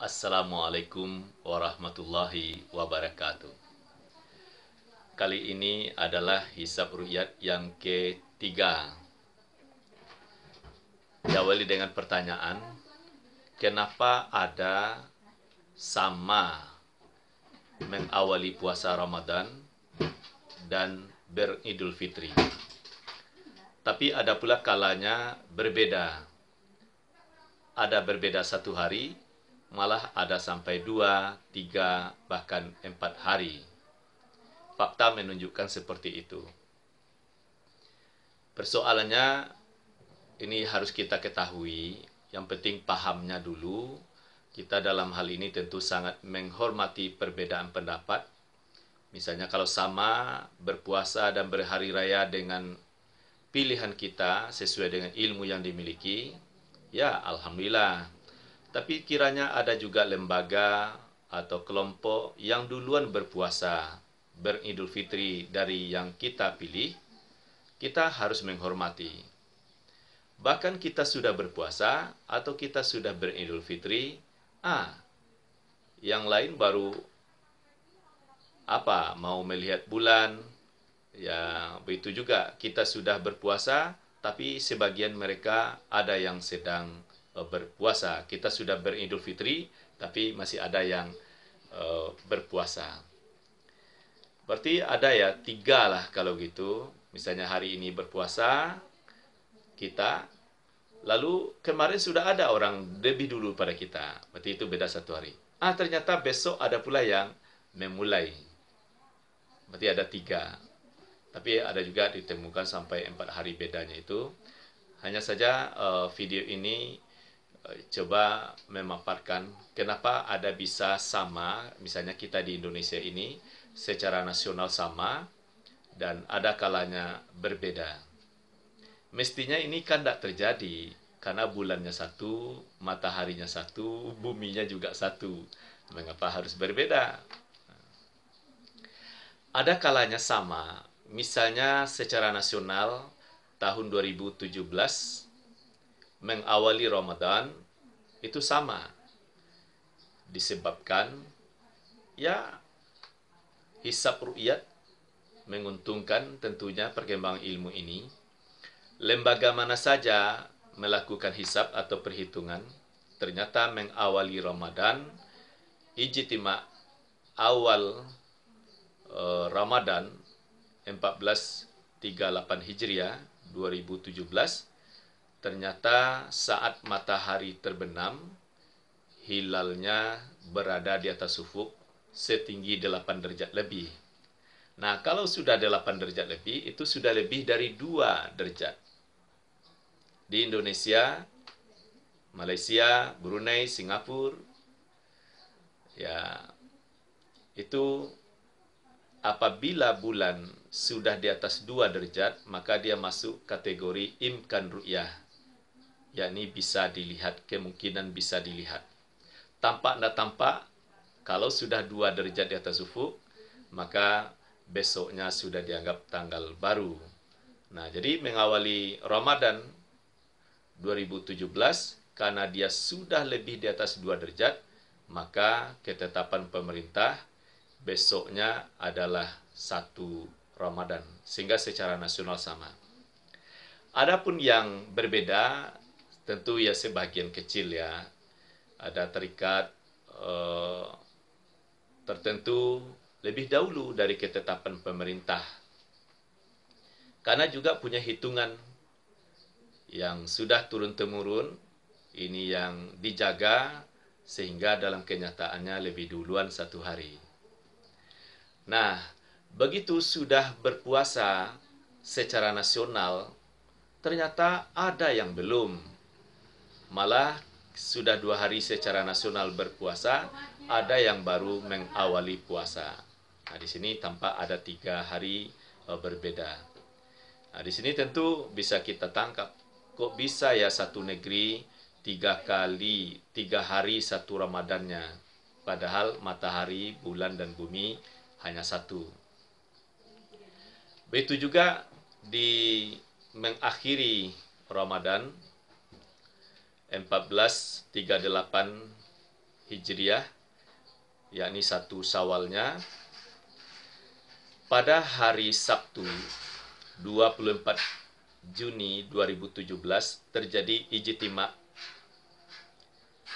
Assalamualaikum warahmatullahi wabarakatuh. Kali ini adalah hisab ru'yat yang ketiga. Diawali dengan pertanyaan, kenapa ada sama mengawali puasa Ramadan dan beridul fitri? Tapi ada pula kalanya berbeda. Ada berbeda satu hari, malah ada sampai dua, tiga, bahkan empat hari. Fakta menunjukkan seperti itu. Persoalannya, ini harus kita ketahui, yang penting pahamnya dulu. Kita dalam hal ini tentu sangat menghormati perbedaan pendapat. Misalnya kalau sama berpuasa dan berhari raya dengan pilihan kita sesuai dengan ilmu yang dimiliki, ya alhamdulillah tapi kiranya ada juga lembaga atau kelompok yang duluan berpuasa, beridul fitri dari yang kita pilih, kita harus menghormati. Bahkan kita sudah berpuasa atau kita sudah beridul fitri, ah, yang lain baru apa mau melihat bulan, ya begitu juga kita sudah berpuasa, tapi sebagian mereka ada yang sedang Eh, berpuasa. Kita sudah beridul fitri, tapi masih ada yang eh, berpuasa. Berarti ada ya tiga lah kalau gitu. Misalnya hari ini berpuasa kita, lalu kemarin sudah ada orang lebih dulu pada kita. Berarti itu beda satu hari. Ah ternyata besok ada pula yang memulai. Berarti ada tiga. Tapi ada juga ditemukan sampai empat hari bedanya itu. Hanya saja eh, video ini Eh, coba memaparkan kenapa ada bisa sama, misalnya kita di Indonesia ini secara nasional sama dan ada kalanya berbeda. Mestinya ini kan tidak terjadi karena bulannya satu, mataharinya satu, buminya juga satu. Mengapa harus berbeda? Ada kalanya sama, misalnya secara nasional tahun 2017 mengawali Ramadan itu sama. Disebabkan ya hisap ru'yat menguntungkan tentunya perkembangan ilmu ini. Lembaga mana saja melakukan hisap atau perhitungan ternyata mengawali Ramadan ijtima awal uh, Ramadan 1438 Hijriah 2017 Ternyata saat matahari terbenam, hilalnya berada di atas ufuk setinggi 8 derajat lebih. Nah, kalau sudah 8 derajat lebih, itu sudah lebih dari 2 derajat. Di Indonesia, Malaysia, Brunei, Singapura, ya, itu apabila bulan sudah di atas 2 derajat, maka dia masuk kategori imkan ru'yah, yakni bisa dilihat, kemungkinan bisa dilihat. Tampak tidak tampak, kalau sudah dua derajat di atas ufuk, maka besoknya sudah dianggap tanggal baru. Nah, jadi mengawali Ramadan 2017, karena dia sudah lebih di atas dua derajat, maka ketetapan pemerintah besoknya adalah satu Ramadan, sehingga secara nasional sama. Adapun yang berbeda tentu ya sebagian kecil ya ada terikat eh, tertentu lebih dahulu dari ketetapan pemerintah karena juga punya hitungan yang sudah turun temurun ini yang dijaga sehingga dalam kenyataannya lebih duluan satu hari. Nah, begitu sudah berpuasa secara nasional, ternyata ada yang belum Malah sudah dua hari secara nasional berpuasa, ada yang baru mengawali puasa. Nah, di sini tampak ada tiga hari eh, berbeda. Nah, di sini tentu bisa kita tangkap. Kok bisa ya satu negeri tiga kali, tiga hari satu Ramadannya? Padahal matahari, bulan, dan bumi hanya satu. Begitu juga di mengakhiri Ramadan, 1438 Hijriah, yakni satu sawalnya, pada hari Sabtu 24 Juni 2017 terjadi ijtima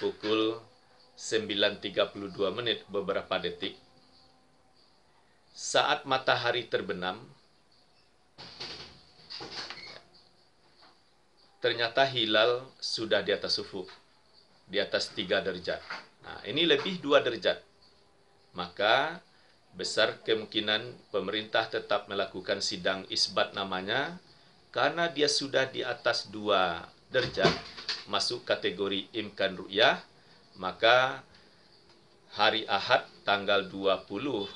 pukul 9.32 menit beberapa detik saat matahari terbenam ternyata hilal sudah di atas ufuk, di atas tiga derajat. Nah, ini lebih dua derajat. Maka besar kemungkinan pemerintah tetap melakukan sidang isbat namanya karena dia sudah di atas dua derajat masuk kategori imkan ru'yah, maka hari Ahad tanggal 25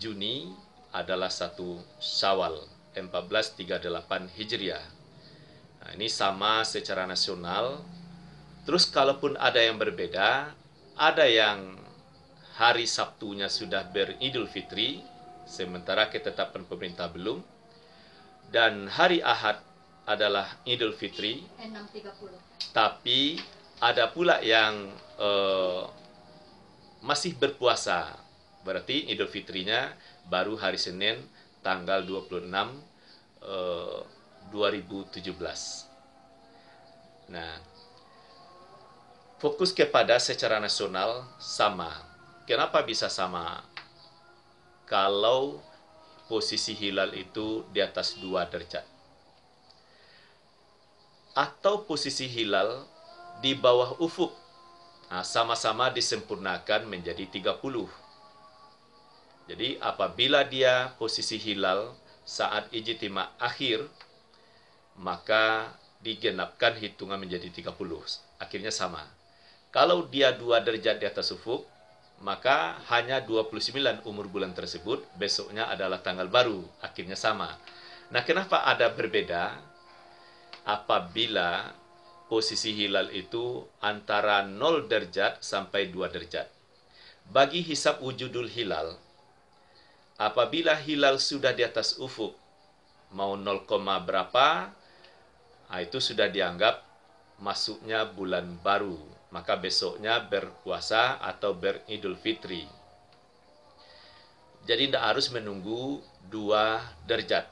Juni adalah satu Syawal 1438 Hijriah. Nah, ini sama secara nasional. Terus kalaupun ada yang berbeda, ada yang hari Sabtunya sudah beridul fitri, sementara ketetapan pemerintah belum. Dan hari Ahad adalah Idul Fitri. Tapi ada pula yang uh, masih berpuasa. Berarti Idul Fitrinya baru hari Senin tanggal 26 uh, 2017. Nah, fokus kepada secara nasional sama. Kenapa bisa sama? Kalau posisi hilal itu di atas dua derajat. Atau posisi hilal di bawah ufuk. sama nah, sama-sama disempurnakan menjadi 30. Jadi apabila dia posisi hilal saat ijtima akhir maka digenapkan hitungan menjadi 30. Akhirnya sama. Kalau dia dua derajat di atas ufuk, maka hanya 29 umur bulan tersebut, besoknya adalah tanggal baru, akhirnya sama. Nah, kenapa ada berbeda? Apabila posisi hilal itu antara 0 derajat sampai 2 derajat. Bagi hisap wujudul hilal, apabila hilal sudah di atas ufuk, mau 0, berapa, Nah, itu sudah dianggap masuknya bulan baru. Maka besoknya berpuasa atau beridul fitri. Jadi tidak harus menunggu dua derajat.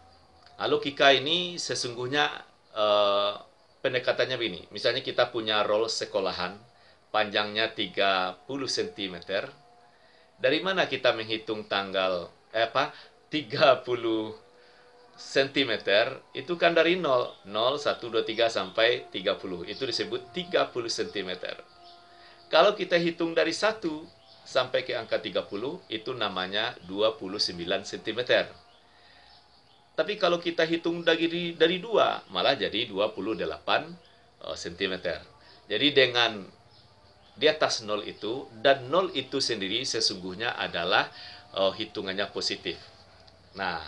Alokika ini sesungguhnya eh, pendekatannya begini. Misalnya kita punya roll sekolahan panjangnya 30 cm. Dari mana kita menghitung tanggal eh apa 30 cm itu kan dari 0, 0, 1, 2, 3 sampai 30. Itu disebut 30 cm. Kalau kita hitung dari 1 sampai ke angka 30, itu namanya 29 cm. Tapi kalau kita hitung dari, dari 2, malah jadi 28 cm. Eh, jadi dengan di atas 0 itu, dan 0 itu sendiri sesungguhnya adalah uh, hitungannya positif. Nah,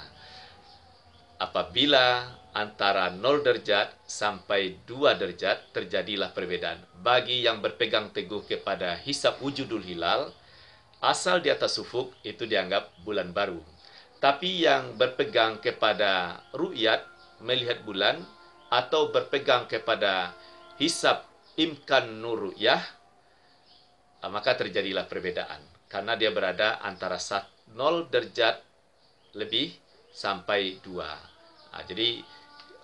apabila antara 0 derajat sampai 2 derajat terjadilah perbedaan. Bagi yang berpegang teguh kepada hisap wujudul hilal, asal di atas sufuk itu dianggap bulan baru. Tapi yang berpegang kepada ru'yat, melihat bulan, atau berpegang kepada hisap imkan nuruyah, ah, maka terjadilah perbedaan. Karena dia berada antara 0 derajat lebih sampai 2 Nah, jadi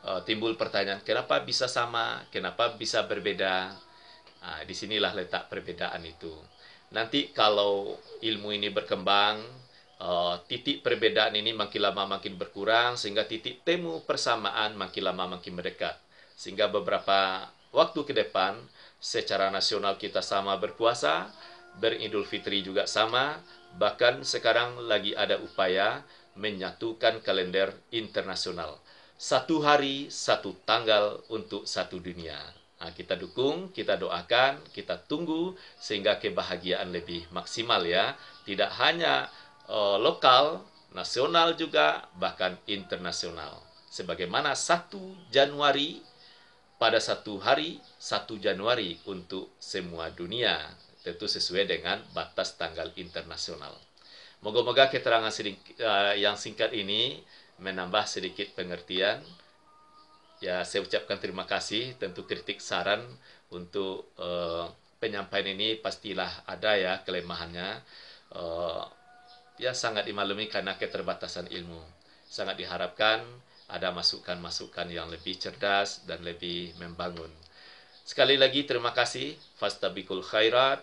uh, timbul pertanyaan, kenapa bisa sama, kenapa bisa berbeda? Nah, disinilah letak perbedaan itu. Nanti kalau ilmu ini berkembang, uh, titik perbedaan ini makin lama makin berkurang, sehingga titik temu persamaan makin lama makin mendekat. Sehingga beberapa waktu ke depan, secara nasional kita sama berpuasa, beridul fitri juga sama, bahkan sekarang lagi ada upaya menyatukan kalender internasional. Satu hari, satu tanggal untuk satu dunia. Nah, kita dukung, kita doakan, kita tunggu sehingga kebahagiaan lebih maksimal ya. Tidak hanya uh, lokal, nasional juga, bahkan internasional. Sebagaimana 1 Januari pada satu hari 1 Januari untuk semua dunia, tentu sesuai dengan batas tanggal internasional. Moga-moga keterangan sedikit, uh, yang singkat ini menambah sedikit pengertian. Ya, saya ucapkan terima kasih. Tentu kritik saran untuk uh, penyampaian ini pastilah ada ya kelemahannya. Uh, ya sangat dimaklumi karena keterbatasan ilmu. Sangat diharapkan ada masukan-masukan yang lebih cerdas dan lebih membangun. Sekali lagi terima kasih. Fastabikul khairat.